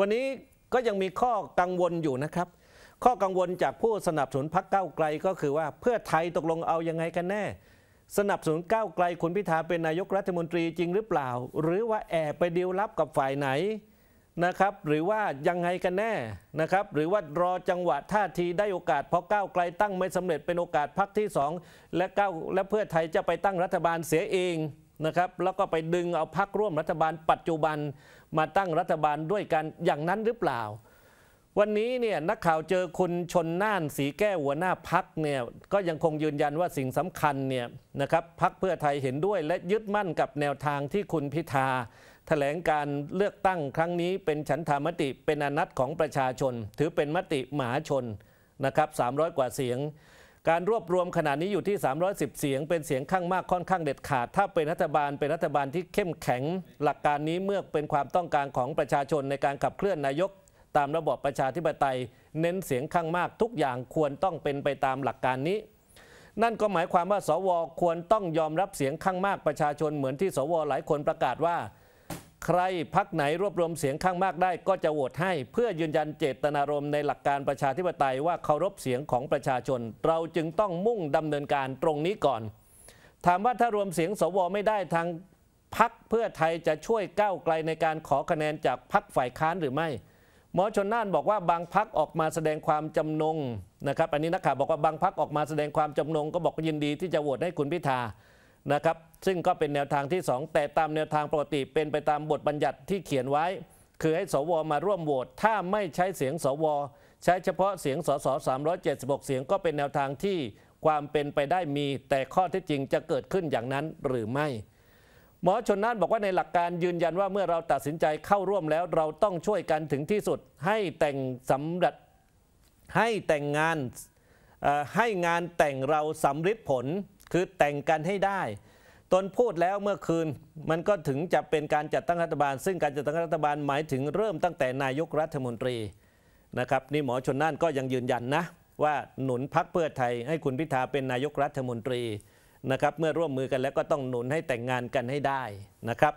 วันนี้ก็ยังมีข้อกังวลอยู่นะครับ ข้อกังวลจากผู้สนับสนุนพรรคก้าวไกลก็คือว่าเพื่อไทยตกลงเอายังไงกันแน่ สนับสนุนก้าวไกลคุณพิธาเป็นนายกรัฐมนตรีจริงหรือเปล่า หรือว่าแอบไปดีลลับกับฝ่ายไหนนะครับหรือว่ายังไงกันแน่นะครับหรือว่ารอจังหวะท่าทีได้โอกาสพอก้าวไกลตั้งไม่สำเร็จเป็นโอกาสพักที่2 และก้าและเพื่อไทยจะไปตั้งรัฐบาลเสียเองนะครับแล้วก็ไปดึงเอาพักร่วมรัฐบาลปัจจุบันมาตั้งรัฐบาลด้วยกันอย่างนั้นหรือเปล่า วันนี้เนี่ยนักข่าวเจอคุณชนน่านสีแก้วหัวหน้าพักเนี่ยก็ยังคงยืนยันว่าสิ่งสำคัญเนี่ยนะครับพักเพื่อไทยเห็นด้วยและยึดมั่นกับแนวทางที่คุณพิธาถแถลงการเลือกตั้งครั้งนี้เป็นฉันทามติเป็นอนัตของประชาชน ถือเป็นมติหมาชนนะครับ300 กว่าเสียงการรวบรวมขณะนี้อยู่ที่310 เสียง เป็นเสียงข้างมากค่อนข้างเด็ดขาด ถ้าเป็นรัฐบาลเป็นรัฐบาลที่เข้มแข็ง หลักการนี้เมื่อเป็นความต้องการของประชาชนในการขับเคลื่อนนายก ตามระบบประชาธิปไตย เน้นเสียงข้างมากทุกอย่างควรต้องเป็นไปตามหลักการนี้ นั่นก็หมายความว่า สวควรต้องยอมรับเสียงข้างมากประชาชนเหมือนที่สว หลายคนประกาศว่าใครพักไหนรวบรวมเสียงข้างมาก ได้ก็จะโหวตให้เพื่อยืนยันเจตนารมณ์ในหลักการประชาธิปไตยว่าเคารพเสียงของประชาชน เราจึงต้องมุ่งดำเนินการตรงนี้ก่อน ถามว่าถ้ารวมเสียงสวไม่ได้ทางพักเพื่อไทยจะช่วยก้าวไกลในการขอคะแนนจากพักฝ่ายค้านหรือไม่หมอชนน่านบอกว่าบางพักออกมาแสดงความจำนงนะครับอันนี้นักข่าวบอกว่าบางพักออกมาแสดงความจำนง ก็บอกยินดีที่จะโหวตให้คุณพิธานะครับซึ่งก็เป็นแนวทางที่ 2 แต่ตามแนวทางปกติเป็นไปตามบทบัญญัติที่เขียนไว้ คือให้สว มาร่วมโหวตถ้าไม่ใช้เสียงสว ใช้เฉพาะเสียงสส376เสียงก็เป็นแนวทางที่ความเป็นไปได้มี แต่ข้อที่จริงจะเกิดขึ้นอย่างนั้นหรือไม่หมอชนน่านบอกว่าในหลักการยืนยันว่าเมื่อเราตัดสินใจเข้าร่วมแล้วเราต้องช่วยกันถึงที่สุดให้แต่งสำเร็จให้แต่งงานให้งานแต่งเราสำฤทธิ์ผลคือแต่งกันให้ได้ ตนพูดแล้วเมื่อคืนมันก็ถึงจะเป็นการจัดตั้งรัฐบาล ซึ่งการจัดตั้งรัฐบาลหมายถึงเริ่มตั้งแต่นายกรัฐมนตรีนะครับ นี่หมอชนน่านก็ยังยืนยันนะ ว่าหนุนพักเพื่อไทย ให้คุณพิธาเป็นนายกรัฐมนตรีนะครับเมื่อร่วมมือกันแล้วก็ต้องหนุนให้แต่งงานกันให้ได้นะครับ